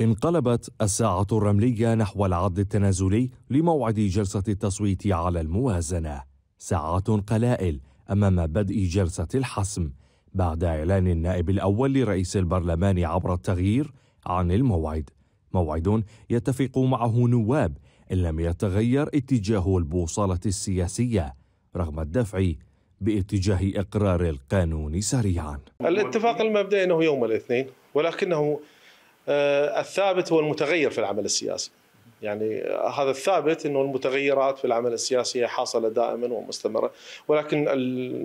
انقلبت الساعة الرملية نحو العد التنازلي لموعد جلسة التصويت على الموازنة ساعات قلائل أمام بدء جلسة الحسم بعد إعلان النائب الأول لرئيس البرلمان عبر التغيير عن الموعد موعد يتفق معه نواب إن لم يتغير اتجاه البوصلة السياسية رغم الدفع باتجاه إقرار القانون سريعا الاتفاق المبدئي أنه يوم الاثنين ولكنه آه، الثابت هو المتغير في العمل السياسي يعني آه، هذا الثابت انه المتغيرات في العمل السياسي حاصله دائما ومستمره ولكن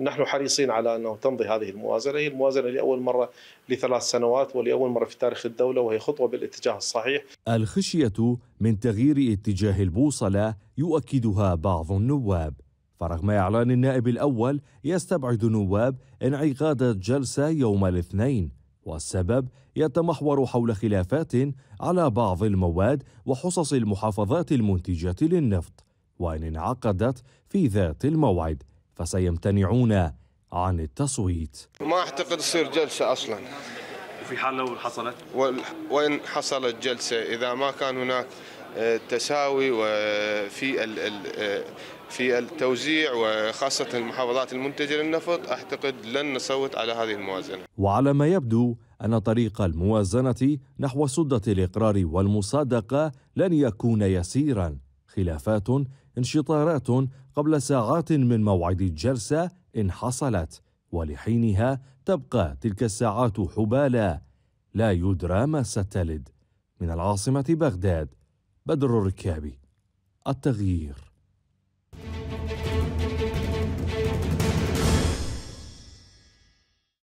نحن حريصين على انه تمضي هذه الموازنه هي الموازنه لاول مره لثلاث سنوات ولاول مره في تاريخ الدوله وهي خطوه بالاتجاه الصحيح. الخشيه من تغيير اتجاه البوصله يؤكدها بعض النواب. فرغم اعلان النائب الاول يستبعد نواب انعقاد الجلسه يوم الاثنين والسبب يتمحور حول خلافات على بعض المواد وحصص المحافظات المنتجة للنفط وإن انعقدت في ذات الموعد فسيمتنعون عن التصويت ما أعتقد تصير جلسة أصلا في حال لو حصلت وإن حصلت جلسة إذا ما كان هناك التساوي وفي في التوزيع وخاصة المحافظات المنتجة للنفط أعتقد لن نصوت على هذه الموازنة وعلى ما يبدو أن طريق الموازنة نحو سدة الإقرار والمصادقة لن يكون يسيرا خلافات انشطارات قبل ساعات من موعد الجلسة إن حصلت ولحينها تبقى تلك الساعات حبالا لا يدرى ما ستلد من العاصمة بغداد بدر الركابي التغيير